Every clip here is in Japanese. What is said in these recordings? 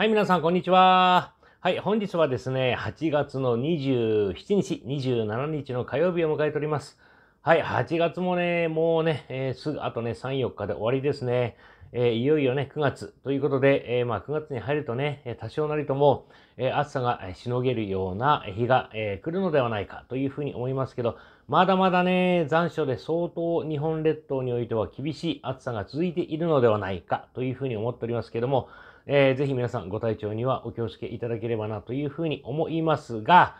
はい、皆さん、こんにちは。はい、本日はですね、8月の27日、27日の火曜日を迎えております。はい、8月もね、もうね、えー、すぐ、あとね、3、4日で終わりですね。えー、いよいよね、9月ということで、えー、まあ、9月に入るとね、多少なりとも、え暑さがしのげるような日が、え来るのではないかというふうに思いますけど、まだまだね、残暑で相当日本列島においては厳しい暑さが続いているのではないかというふうに思っておりますけども、えー、ぜひ皆さんご体調にはお気をつけいただければなというふうに思いますが、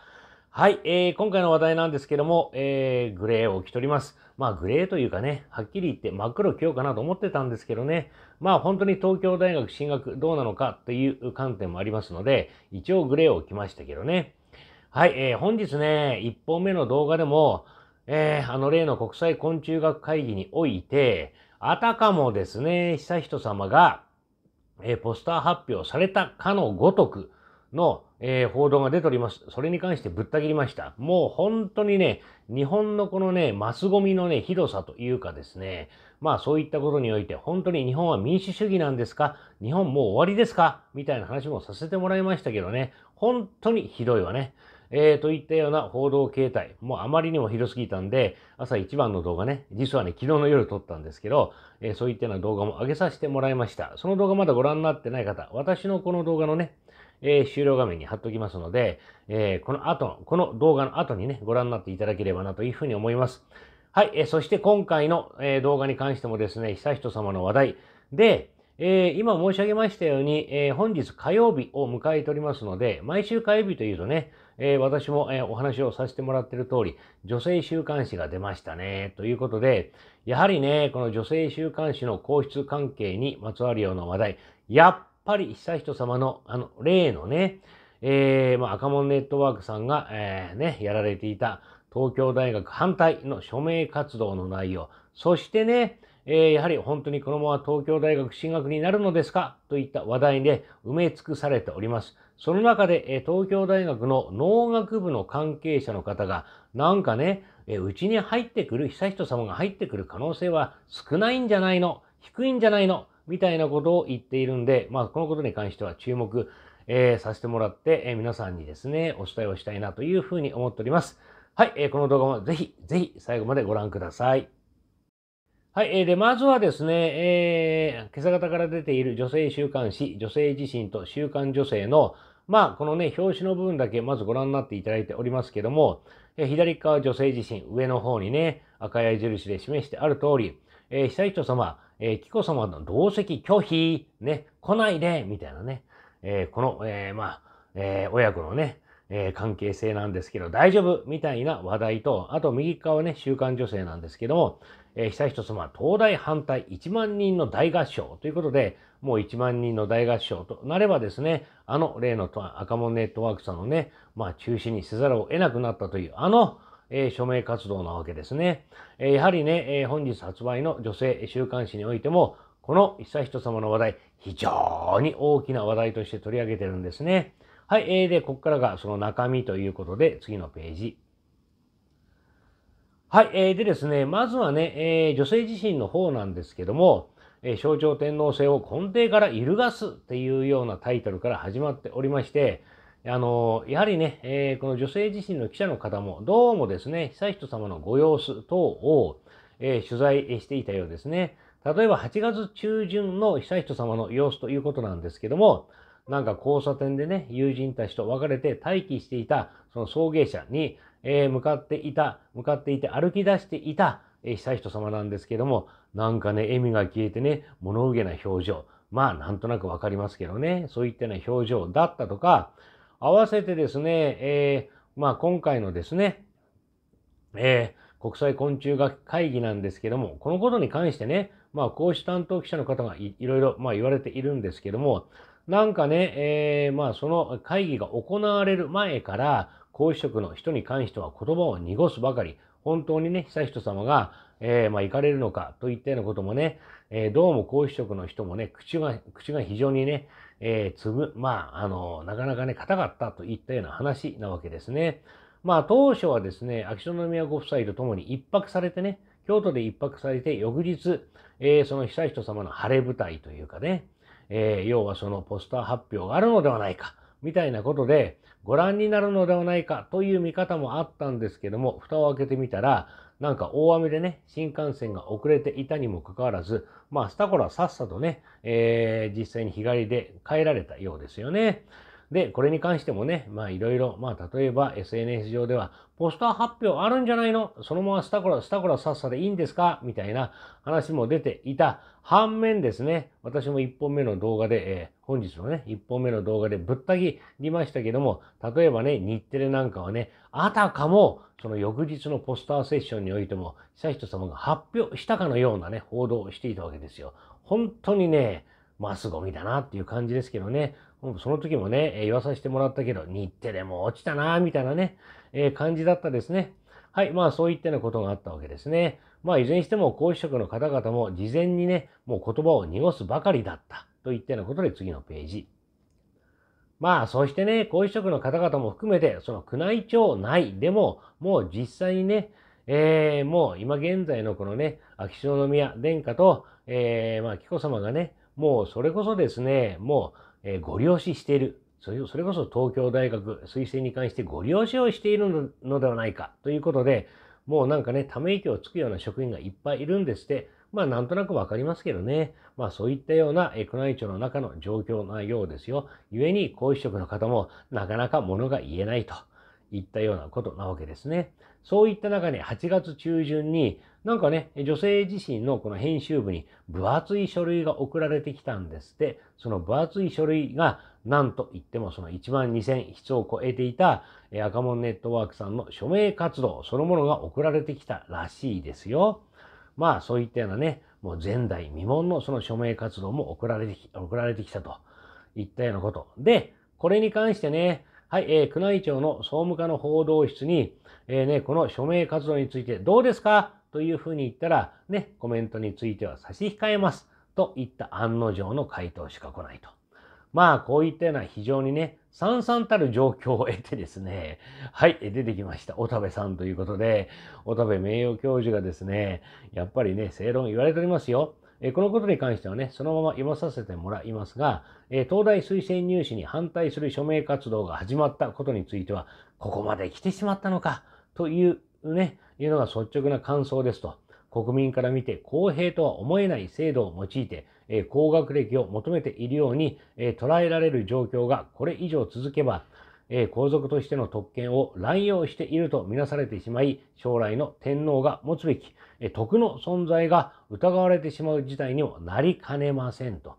はい、えー、今回の話題なんですけども、えー、グレーを着とります。まあ、グレーというかね、はっきり言って真っ黒着ようかなと思ってたんですけどね、まあ、本当に東京大学進学どうなのかという観点もありますので、一応グレーを着ましたけどね。はい、えー、本日ね、1本目の動画でも、えー、あの例の国際昆虫学会議において、あたかもですね、悠仁さまが、えー、ポスター発表されたかのごとくの、えー、報道が出ております。それに関してぶった切りました。もう本当にね、日本のこのね、マスゴミのね、ひどさというかですね、まあそういったことにおいて、本当に日本は民主主義なんですか日本もう終わりですかみたいな話もさせてもらいましたけどね、本当にひどいわね。えー、といったような報道形態、もうあまりにも広すぎたんで、朝一番の動画ね、実はね、昨日の夜撮ったんですけど、えー、そういったような動画も上げさせてもらいました。その動画まだご覧になってない方、私のこの動画のね、えー、終了画面に貼っときますので、えー、この後、この動画の後にね、ご覧になっていただければなというふうに思います。はい、えー、そして今回の、え動画に関してもですね、悠仁様の話題で、え今申し上げましたように、え本日火曜日を迎えておりますので、毎週火曜日というとね、えー、私も、えー、お話をさせてもらってる通り、女性週刊誌が出ましたね。ということで、やはりね、この女性週刊誌の皇室関係にまつわるような話題、やっぱり悠仁さまの、あの、例のね、えー、まあ、赤門ネットワークさんが、えー、ね、やられていた東京大学反対の署名活動の内容、そしてね、えー、やはり本当にこのまま東京大学進学になるのですかといった話題で埋め尽くされております。その中で、え東京大学の農学部の関係者の方が、なんかね、うちに入ってくる、悠仁さまが入ってくる可能性は少ないんじゃないの低いんじゃないのみたいなことを言っているんで、まあ、このことに関しては注目、えー、させてもらって、えー、皆さんにですね、お伝えをしたいなというふうに思っております。はい、えー、この動画もぜひ、ぜひ最後までご覧ください。はい、えー、で、まずはですね、えー、今朝方から出ている女性週刊誌、女性自身と週刊女性の、まあ、このね、表紙の部分だけまずご覧になっていただいておりますけども、えー、左側女性自身、上の方にね、赤い矢印で示してある通り、えー、久人様、えー、紀子様の同席拒否、ね、来ないで、みたいなね、えー、この、えー、まあ、えー、親子のね、えー、関係性なんですけど、大丈夫みたいな話題と、あと右側ね、週刊女性なんですけども、え悠仁さま東大反対1万人の大合唱ということで、もう1万人の大合唱となればですね、あの例の赤門ネットワークさんのね、まあ中止にせざるを得なくなったという、あの、えー、署名活動なわけですね。えー、やはりね、えー、本日発売の女性週刊誌においても、この悠仁さまの話題、非常に大きな話題として取り上げてるんですね。はい、えー、で、ここからがその中身ということで、次のページ。はい、えー、でですね、まずはね、えー、女性自身の方なんですけども、えー、象徴天皇制を根底から揺るがすっていうようなタイトルから始まっておりまして、あのー、やはりね、えー、この女性自身の記者の方も、どうもですね、悠仁さまのご様子等を、えー、取材していたようですね。例えば8月中旬の悠仁さまの様子ということなんですけども、なんか交差点でね、友人たちと別れて待機していたその送迎車に、えー、向かっていた、向かっていて歩き出していた、えー、悠仁様なんですけども、なんかね、笑みが消えてね、物憂げな表情。まあ、なんとなくわかりますけどね、そういったような表情だったとか、合わせてですね、えー、まあ、今回のですね、えー、国際昆虫学会議なんですけども、このことに関してね、まあ、講師担当記者の方がいろいろ、まあ、言われているんですけども、なんかね、えー、まあ、その会議が行われる前から、皇嗣職の人に関しては言葉を濁すばかり、本当にね、悠仁さまが、えー、まあ、行かれるのかといったようなこともね、えー、どうも皇嗣職の人もね、口が、口が非常にね、えー、つぶ、まあ、あの、なかなかね、硬かったといったような話なわけですね。まあ、当初はですね、秋篠宮ご夫妻と共に一泊されてね、京都で一泊されて、翌日、えー、その悠仁さまの晴れ舞台というかね、えー、要はそのポスター発表があるのではないか、みたいなことで、ご覧になるのではないかという見方もあったんですけども、蓋を開けてみたら、なんか大雨でね、新幹線が遅れていたにもかかわらず、まあ、スタコラさっさとね、えー、実際に日帰りで帰られたようですよね。で、これに関してもね、まあいろいろ、まあ例えば SNS 上では、ポスター発表あるんじゃないのそのままスタコラ、スタコラさっさでいいんですかみたいな話も出ていた。反面ですね、私も1本目の動画で、えー、本日のね、1本目の動画でぶった切りましたけども、例えばね、日テレなんかはね、あたかも、その翌日のポスターセッションにおいても、悠仁様が発表したかのようなね、報道をしていたわけですよ。本当にね、マスゴミだなっていう感じですけどね。その時もね、言わさせてもらったけど、日テレも落ちたなみたいなね、え感じだったですね。はい、まあそういったようなことがあったわけですね。まあいずれにしても、皇嗣職の方々も事前にね、もう言葉を濁すばかりだったといったようなことで次のページ。まあ、そしてね、皇嗣職の方々も含めて、その宮内庁内でも、もう実際にね、えー、もう今現在のこのね、秋篠宮殿下と、えー、まあ、紀子様がね、もうそれこそですね、もうえー、ご利用ししている。それこそ東京大学推薦に関してご利用しをしているのではないかということで、もうなんかね、ため息をつくような職員がいっぱいいるんですって、まあなんとなくわかりますけどね。まあそういったような宮内庁の中の状況なようですよ。故に、皇嗣職の方もなかなか物が言えないといったようなことなわけですね。そういった中で8月中旬に、なんかね、女性自身のこの編集部に分厚い書類が送られてきたんですって、その分厚い書類が、なんといってもその1万2000筆を超えていた赤門ネットワークさんの署名活動そのものが送られてきたらしいですよ。まあそういったようなね、もう前代未聞のその署名活動も送られてき送られてきたといったようなこと。で、これに関してね、はい、えー、宮内庁の総務課の報道室に、えー、ね、この署名活動についてどうですかというふうに言ったら、ね、コメントについては差し控えます。といった案の定の回答しか来ないと。まあ、こういったような非常にね、散々たる状況を得てですね、はい、出てきました。小田部さんということで、小田部名誉教授がですね、やっぱりね、正論言われておりますよ。えこのことに関してはね、そのまま読まさせてもらいますが、え東大推薦入試に反対する署名活動が始まったことについては、ここまで来てしまったのか。というね、いうのが率直な感想ですと。国民から見て公平とは思えない制度を用いて、え高学歴を求めているように、え捉えられる状況がこれ以上続けば、え皇族としての特権を乱用しているとみなされてしまい、将来の天皇が持つべき、え徳の存在が疑われてしまう事態にもなりかねませんと。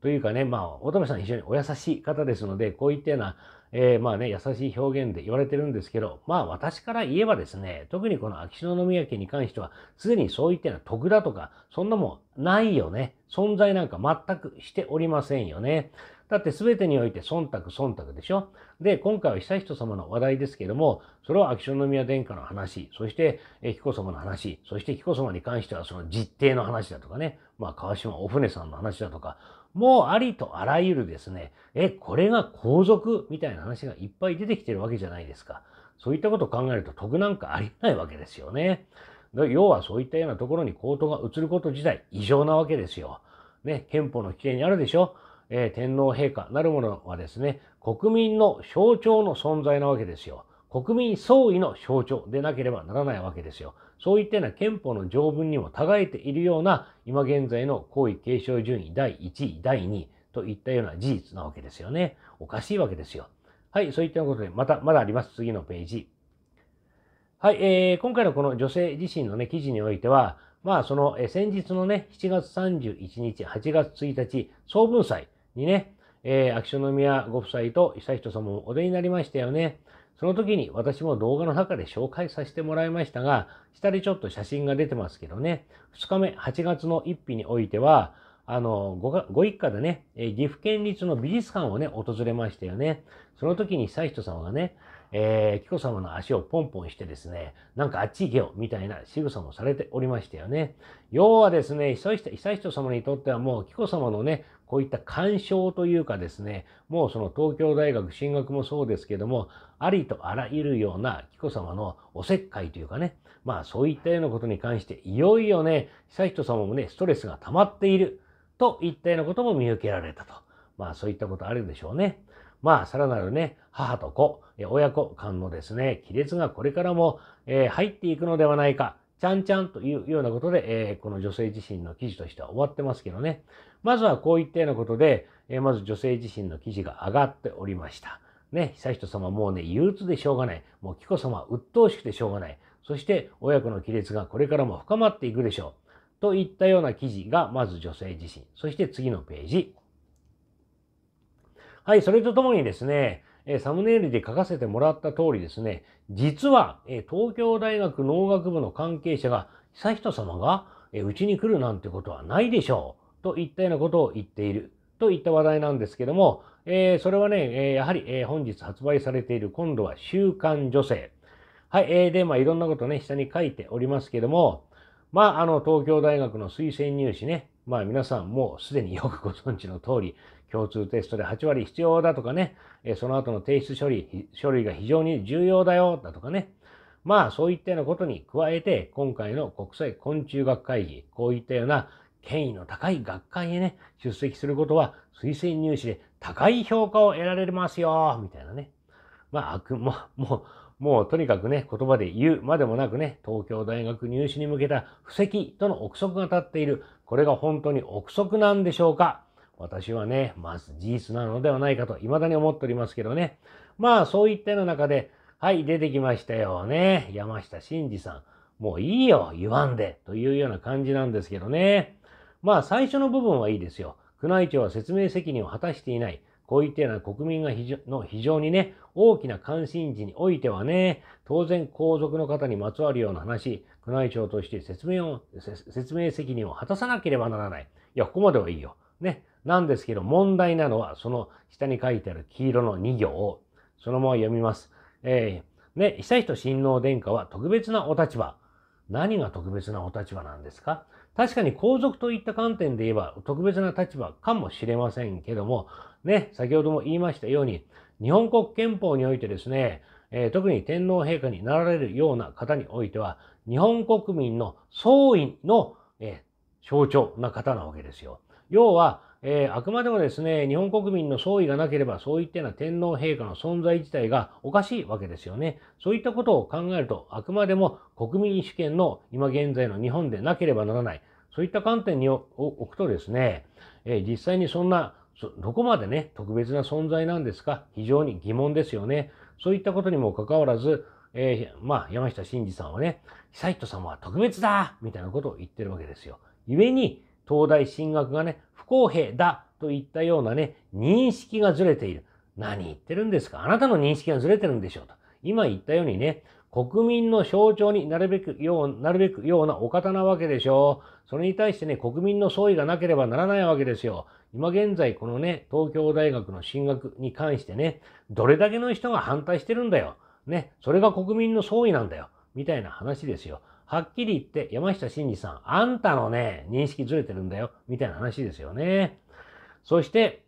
というかね、まあ、乙女さん非常にお優しい方ですので、こういったような、えー、まあね、優しい表現で言われてるんですけど、まあ私から言えばですね、特にこの秋篠宮家に関しては、すでにそういったような徳だとか、そんなもんないよね。存在なんか全くしておりませんよね。だって全てにおいて忖度忖度でしょで、今回は悠仁さまの話題ですけども、それは秋篠宮殿下の話、そして紀子さまの話、そして紀子さまに関してはその実定の話だとかね、まあ川島お船さんの話だとか、もうありとあらゆるですね、え、これが皇族みたいな話がいっぱい出てきてるわけじゃないですか。そういったことを考えると得なんかありえないわけですよね。要はそういったようなところに皇統が移ること自体異常なわけですよ。ね、憲法の規定にあるでしょ。えー、天皇陛下なるものはですね、国民の象徴の存在なわけですよ。国民総意の象徴でなければならないわけですよ。そういったような憲法の条文にも違えているような、今現在の皇位継承順位第1位、第2位といったような事実なわけですよね。おかしいわけですよ。はい、そういったことで、また、まだあります。次のページ。はい、えー、今回のこの女性自身のね、記事においては、まあ、その、え先日のね、7月31日、8月1日、総文祭にね、えー、秋篠宮ご夫妻と悠仁さまもお出になりましたよね。その時に私も動画の中で紹介させてもらいましたが、下でちょっと写真が出てますけどね、2日目8月の1日においては、あの、ごご一家でね、岐阜県立の美術館をね、訪れましたよね。その時に悠仁さんがね、えー、紀子様の足をポンポンしてですね、なんかあっち行けよ、みたいな仕草もされておりましたよね。要はですね、悠仁悠仁様にとってはもう紀子様のね、こういった干渉というかですね、もうその東京大学進学もそうですけども、ありとあらゆるような紀子様のおせっかいというかね、まあそういったようなことに関して、いよいよね、悠仁様もね、ストレスが溜まっているといったようなことも見受けられたと。まあそういったことあるでしょうね。まあさらなるね、母と子、親子間のですね、亀裂がこれからも、え入っていくのではないか、ちゃんちゃんというようなことで、えこの女性自身の記事としては終わってますけどね。まずはこういったようなことで、えまず女性自身の記事が上がっておりました。ね、悠仁様もうね、憂鬱でしょうがない。もう紀子様鬱陶しくてしょうがない。そして親子の亀裂がこれからも深まっていくでしょう。といったような記事が、まず女性自身。そして次のページ。はい、それとともにですね、えサムネイルで書かせてもらった通りですね、実は、え東京大学農学部の関係者が、悠仁さまが、えうちに来るなんてことはないでしょう、といったようなことを言っている、といった話題なんですけども、えそれはね、えやはり、え本日発売されている今度は週刊女性。はい、えで、まあ、いろんなことね、下に書いておりますけども、まあ、あの、東京大学の推薦入試ね、まあ皆さんもうすでによくご存知の通り、共通テストで8割必要だとかね、えその後の提出処理、書類が非常に重要だよだとかね、まあそういったようなことに加えて、今回の国際昆虫学会議、こういったような権威の高い学会へね、出席することは推薦入試で高い評価を得られますよ、みたいなね。まあ、悪魔、もう、もうとにかくね、言葉で言うまでもなくね、東京大学入試に向けた布石との憶測が立っている。これが本当に憶測なんでしょうか私はね、まず事実なのではないかと、未だに思っておりますけどね。まあ、そういったような中で、はい、出てきましたよね。山下真司さん。もういいよ、言わんで。というような感じなんですけどね。まあ、最初の部分はいいですよ。宮内庁は説明責任を果たしていない。こういったような国民が非常の非常にね、大きな関心事においてはね、当然皇族の方にまつわるような話、宮内庁として説明を、説明責任を果たさなければならない。いや、ここまではいいよ。ね。なんですけど、問題なのは、その下に書いてある黄色の2行を、そのまま読みます。えー、ね、悠仁親王殿下は特別なお立場。何が特別なお立場なんですか確かに皇族といった観点で言えば特別な立場かもしれませんけども、ね、先ほども言いましたように、日本国憲法においてですね、えー、特に天皇陛下になられるような方においては、日本国民の総意の、えー、象徴な方なわけですよ。要は、えー、あくまでもですね、日本国民の総意がなければ、そういったような天皇陛下の存在自体がおかしいわけですよね。そういったことを考えると、あくまでも国民主権の今現在の日本でなければならない。そういった観点に置くとですね、えー、実際にそんなどこまでね、特別な存在なんですか非常に疑問ですよね。そういったことにもかかわらず、えー、まあ、山下真司さんはね、久人様は特別だみたいなことを言ってるわけですよ。故に、東大進学がね、不公平だといったようなね、認識がずれている。何言ってるんですかあなたの認識がずれてるんでしょうと。今言ったようにね、国民の象徴になるべくよう、なるべくようなお方なわけでしょう。それに対してね、国民の総意がなければならないわけですよ。今現在、このね、東京大学の進学に関してね、どれだけの人が反対してるんだよ。ね、それが国民の総意なんだよ。みたいな話ですよ。はっきり言って山下真司さん、あんたのね、認識ずれてるんだよ、みたいな話ですよね。そして、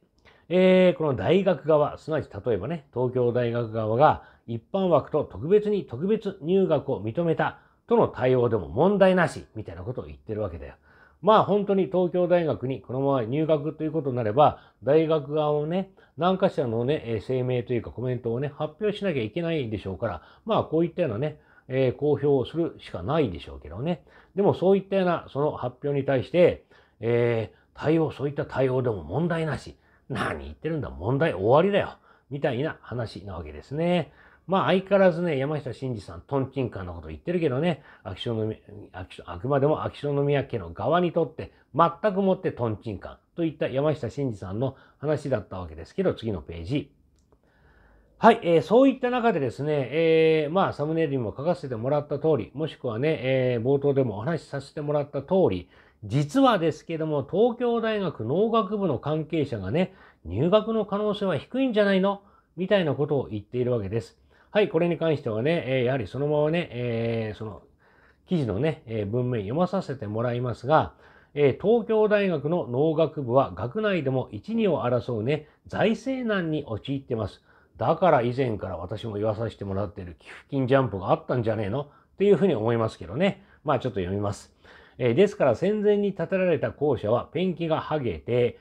えー、この大学側、すなわち例えばね、東京大学側が一般枠と特別に特別入学を認めたとの対応でも問題なし、みたいなことを言ってるわけだよ。まあ本当に東京大学にこのまま入学ということになれば、大学側をね、何かしらのね、声明というかコメントをね、発表しなきゃいけないんでしょうから、まあこういったようなね、えー、公表するしかないでしょうけどね。でもそういったようなその発表に対して、えー、対応、そういった対応でも問題なし。何言ってるんだ、問題終わりだよ。みたいな話なわけですね。まあ相変わらずね、山下真司さん、トンチンカンのこと言ってるけどね、秋篠宮あくまでも秋篠宮家の側にとって、全くもってトンチンカンといった山下真司さんの話だったわけですけど、次のページ。はい、えー、そういった中でですね、えー、まあ、サムネイルにも書かせてもらった通り、もしくはね、えー、冒頭でもお話しさせてもらった通り、実はですけども、東京大学農学部の関係者がね、入学の可能性は低いんじゃないのみたいなことを言っているわけです。はい、これに関してはね、えやはりそのままね、えその、記事のね、え文面読まさせてもらいますが、え東京大学の農学部は学内でも一二を争うね、財政難に陥ってます。だから以前から私も言わさせてもらっている寄付金ジャンプがあったんじゃねえのっていうふうに思いますけどね。まあちょっと読みます。えー、ですから戦前に建てられた校舎はペンキが剥げて、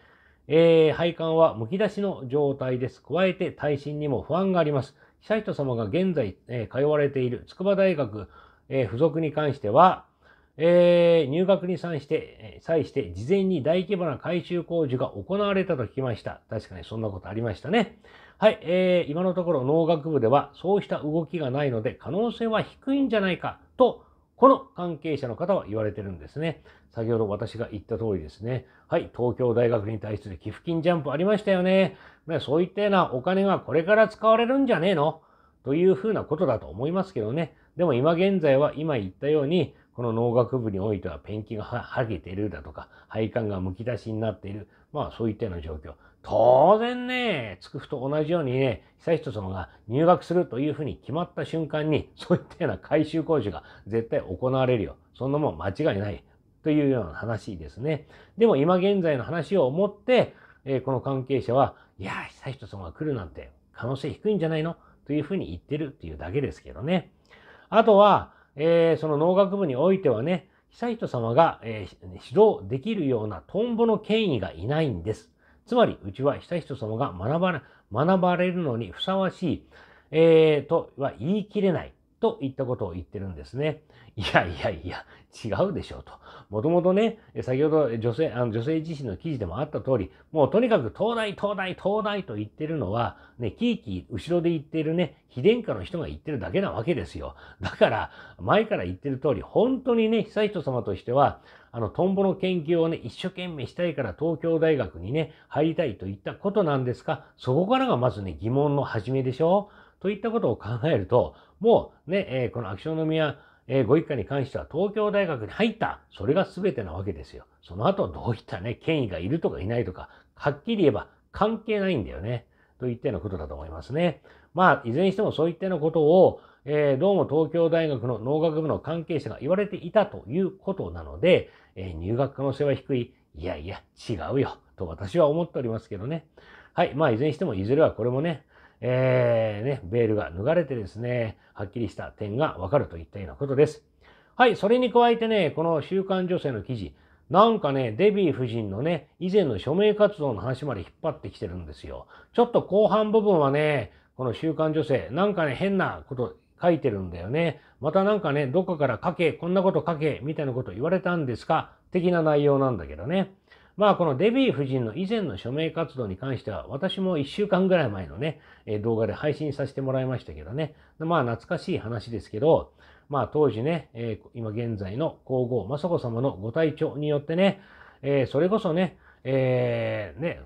えー、配管はむき出しの状態です。加えて耐震にも不安があります。悠仁様が現在、えー、通われている筑波大学、えー、付属に関しては、えー、入学に際して、え際して事前に大規模な改修工事が行われたと聞きました。確かにそんなことありましたね。はい、えー、今のところ農学部ではそうした動きがないので可能性は低いんじゃないかと、この関係者の方は言われてるんですね。先ほど私が言った通りですね。はい、東京大学に対する寄付金ジャンプありましたよね。ねそういったようなお金がこれから使われるんじゃねえのというふうなことだと思いますけどね。でも今現在は今言ったように、この農学部においてはペンキがはげてるだとか、配管がむき出しになっている、まあそういったような状況。当然ね、つくふと同じようにね、久人様が入学するというふうに決まった瞬間に、そういったような改修工事が絶対行われるよ。そんなもん間違いない。というような話ですね。でも今現在の話を思って、えー、この関係者は、いや久人様が来るなんて可能性低いんじゃないのというふうに言ってるっていうだけですけどね。あとは、えー、その農学部においてはね、悠仁さまが、えー、指導できるようなトンボの権威がいないんです。つまり、うちは悠仁さまが学ばれるのにふさわしい、えー、とは言い切れない。といったことを言ってるんですね。いやいやいや、違うでしょうと。もともとね、先ほど女性、あの女性自身の記事でもあった通り、もうとにかく東大、東大、東大と言ってるのは、ね、キーキー後ろで言ってるね、非殿下の人が言ってるだけなわけですよ。だから、前から言ってる通り、本当にね、悠仁様としては、あの、トンボの研究をね、一生懸命したいから東京大学にね、入りたいといったことなんですか、そこからがまずね、疑問の始めでしょう。といったことを考えると、もうね、えー、この秋篠宮、えー、ご一家に関しては東京大学に入った、それが全てなわけですよ。その後どういったね、権威がいるとかいないとか、はっきり言えば関係ないんだよね。といったようなことだと思いますね。まあ、いずれにしてもそういったようなことを、えー、どうも東京大学の農学部の関係者が言われていたということなので、えー、入学可能性は低い。いやいや、違うよ。と私は思っておりますけどね。はい。まあ、いずれにしても、いずれはこれもね、えー、ね、ベールが脱がれてですね、はっきりした点がわかるといったようなことです。はい、それに加えてね、この週刊女性の記事、なんかね、デビー夫人のね、以前の署名活動の話まで引っ張ってきてるんですよ。ちょっと後半部分はね、この週刊女性、なんかね、変なこと書いてるんだよね。またなんかね、どこから書け、こんなこと書け、みたいなこと言われたんですか、的な内容なんだけどね。まあ、このデヴィ夫人の以前の署名活動に関しては、私も1週間ぐらい前のね、え動画で配信させてもらいましたけどね、まあ、懐かしい話ですけど、まあ、当時ね、え今現在の皇后雅子様のご体調によってね、えそれこそね、えー、ね、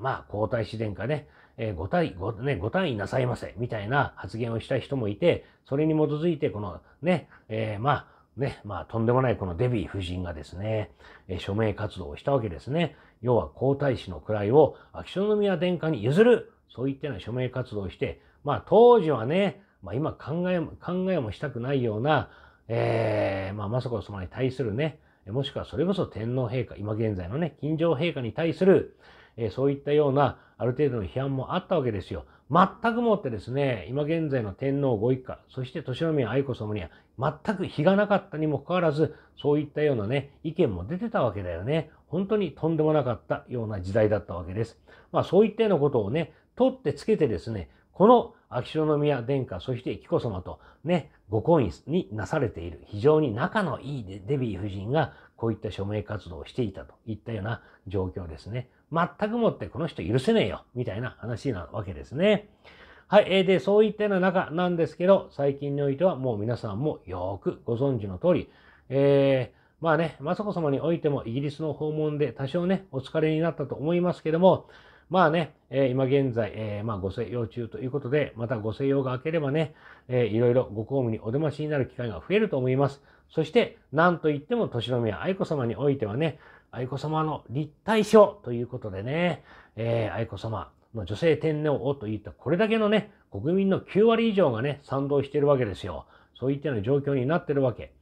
まあ、皇太子殿下ね、えご退、ご、ね、ご退位なさいませ、みたいな発言をした人もいて、それに基づいて、このね、えまあ、ね、まあ、とんでもないこのデヴィ夫人がですね、え署名活動をしたわけですね。要は皇太子の位を秋篠宮殿下に譲るそういったような署名活動をして、まあ、当時はね、まあ、今考えも、考えもしたくないような、えー、まあ、雅子様に対するね、もしくはそれこそ天皇陛下、今現在のね、近城陛下に対する、えー、そういったような、ある程度の批判もあったわけですよ。全くもってですね、今現在の天皇ご一家、そして豊宮愛子様には全く非がなかったにもかかわらず、そういったようなね、意見も出てたわけだよね。本当にとんでもなかったような時代だったわけです。まあそういったようなことをね、取ってつけてですね、この秋篠宮殿下、そして紀子様とね、ご婚姻になされている、非常に仲のいいデビー夫人が、こういった署名活動をしていたといったような状況ですね。全くもってこの人許せねえよ、みたいな話なわけですね。はい。えー、で、そういったような中なんですけど、最近においてはもう皆さんもよくご存知の通り、えー、まあね、雅子様においてもイギリスの訪問で多少ね、お疲れになったと思いますけども、まあね、えー、今現在、えー、まあご静養中ということで、またご静養が明ければね、えー、いろいろご公務にお出ましになる機会が増えると思います。そして何といっても年宮愛子様においてはね、愛子様の立体書ということでね、えー、愛子様の女性天皇をといったこれだけのね、国民の9割以上がね、賛同しているわけですよ。そういったような状況になってるわけ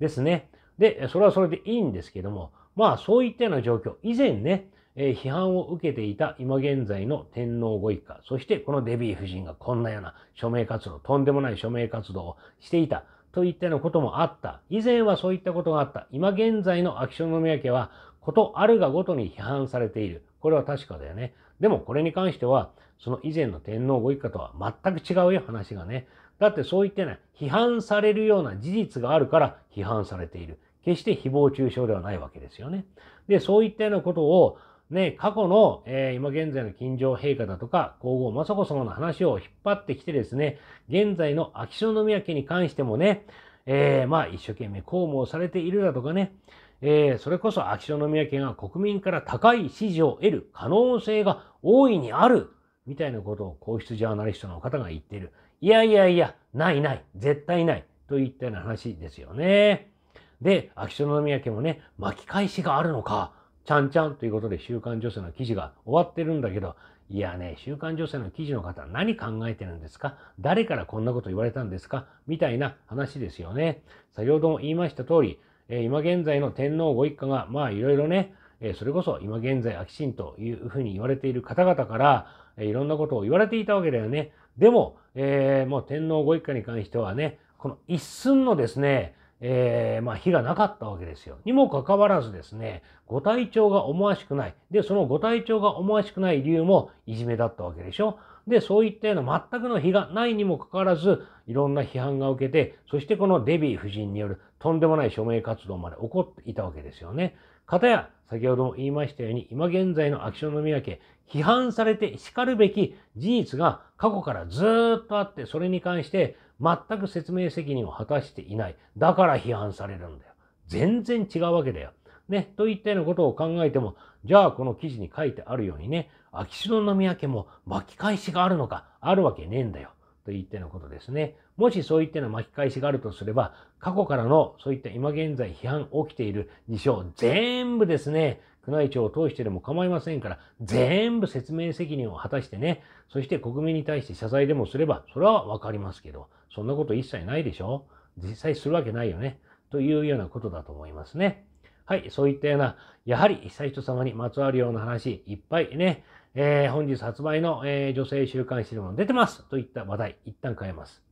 ですね。で、それはそれでいいんですけども、まあそういったような状況、以前ね、え批判を受けていた今現在の天皇ご一家、そしてこのデビー夫人がこんなような署名活動、とんでもない署名活動をしていた。といったようなこともあった。以前はそういったことがあった。今現在の秋篠宮家は、ことあるがごとに批判されている。これは確かだよね。でもこれに関しては、その以前の天皇ご一家とは全く違うよ、話がね。だってそう言ってね、批判されるような事実があるから批判されている。決して誹謗中傷ではないわけですよね。で、そういったようなことを、ね、過去の、えー、今現在の金城陛下だとか、皇后雅子様の話を引っ張ってきてですね、現在の秋篠宮家に関してもね、えー、まあ一生懸命公務をされているだとかね、えー、それこそ秋篠宮家が国民から高い支持を得る可能性が大いにある、みたいなことを皇室ジャーナリストの方が言っている。いやいやいや、ないない、絶対ない、といったような話ですよね。で、秋篠宮家もね、巻き返しがあるのか、ちゃんちゃんということで週刊女性の記事が終わってるんだけど、いやね、週刊女性の記事の方何考えてるんですか誰からこんなこと言われたんですかみたいな話ですよね。先ほども言いました通り、えー、今現在の天皇ご一家が、まあいろいろね、えー、それこそ今現在秋キというふうに言われている方々から、えー、いろんなことを言われていたわけだよね。でも、えもう天皇ご一家に関してはね、この一寸のですね、えー、まあ、火がなかったわけですよ。にもかかわらずですね、ご体調が思わしくない。で、そのご体調が思わしくない理由もいじめだったわけでしょ。で、そういったような全くの日がないにもかかわらず、いろんな批判が受けて、そしてこのデビー夫人によるとんでもない署名活動まで起こっていたわけですよね。かたや、先ほども言いましたように、今現在の秋篠宮家、批判されて叱るべき事実が過去からずっとあって、それに関して、全く説明責任を果たしていない。だから批判されるんだよ。全然違うわけだよ。ね、といったようなことを考えても、じゃあこの記事に書いてあるようにね、秋篠宮家も巻き返しがあるのか、あるわけねえんだよ。といったようなことですね。もしそういったような巻き返しがあるとすれば、過去からのそういった今現在批判起きている事象、全部ですね、宮内庁を通してでも構いませんから、全部説明責任を果たしてね、そして国民に対して謝罪でもすれば、それはわかりますけど、そんなこと一切ないでしょ実際するわけないよね。というようなことだと思いますね。はい、そういったような、やはり久人様にまつわるような話、いっぱいね、えー、本日発売の、えー、女性週刊誌でも出てますといった話題、一旦変えます。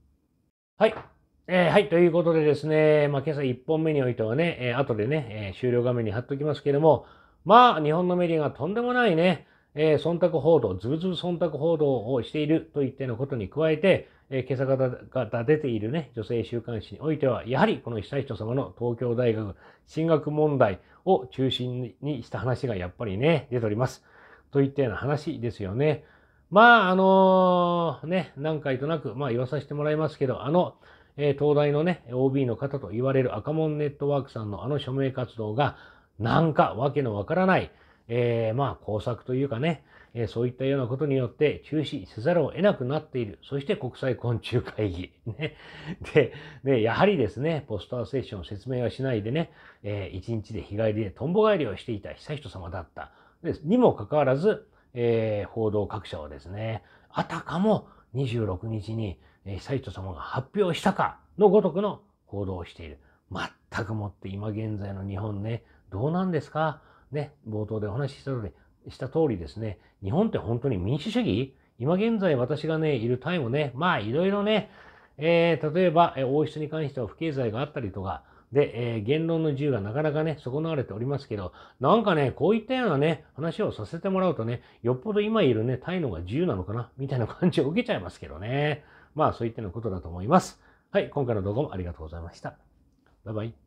はい。えー、はい、ということでですね、まあ、今朝1本目においてはね、え後でね、え終了画面に貼っておきますけれども、まあ、日本のメディアがとんでもないね、えー、忖度報道、ずうずう忖度報道をしているといったようなことに加えて、えー、今朝方が出ているね、女性週刊誌においては、やはりこの被災さ様の東京大学進学問題を中心にした話がやっぱりね、出ております。といったような話ですよね。まあ、あのー、ね、何回となく、まあ言わさせてもらいますけど、あの、え東大のね、OB の方と言われる赤門ネットワークさんのあの署名活動が、なんかわけのわからない、えー、まあ工作というかね、えー、そういったようなことによって中止せざるを得なくなっている。そして国際昆虫会議。ね、でで、やはりですね、ポスターセッション説明はしないでね、えー、1日で日帰りでとんぼ帰りをしていた悠仁さまだった。でにもかかわらず、えー、報道各社はですね、あたかも26日に、えー、悠仁さまが発表したかのごとくの報道をしている。全くもって今現在の日本ね、どうなんですかね、冒頭でお話しした通り、した通りですね、日本って本当に民主主義今現在私がね、いるタイもね、まあいろいろね、えー、例えば、えー、王室に関しては不経済があったりとか、で、えー、言論の自由がなかなかね、損なわれておりますけど、なんかね、こういったようなね、話をさせてもらうとね、よっぽど今いるね、タイのが自由なのかな、みたいな感じを受けちゃいますけどね。まあ、そういったようなことだと思います。はい、今回の動画もありがとうございました。バイバイ。